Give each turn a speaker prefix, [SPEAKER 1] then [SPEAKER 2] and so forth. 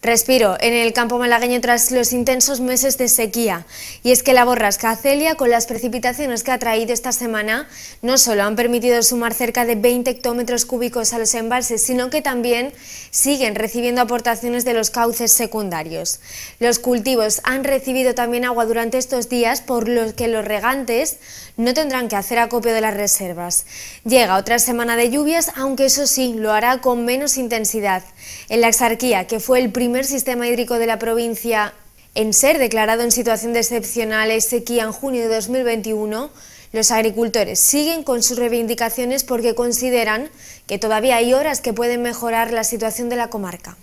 [SPEAKER 1] Respiro en el campo malagueño tras los intensos meses de sequía. Y es que la borrasca Celia, con las precipitaciones que ha traído esta semana, no solo han permitido sumar cerca de 20 hectómetros cúbicos a los embalses, sino que también siguen recibiendo aportaciones de los cauces secundarios. Los cultivos han recibido también agua durante estos días, por lo que los regantes no tendrán que hacer acopio de las reservas. Llega otra semana de lluvias, aunque eso sí, lo hará con menos intensidad. En la exarquía, que fue el primer primer sistema hídrico de la provincia en ser declarado en situación de excepcional sequía en junio de 2021, los agricultores siguen con sus reivindicaciones porque consideran que todavía hay horas que pueden mejorar la situación de la comarca.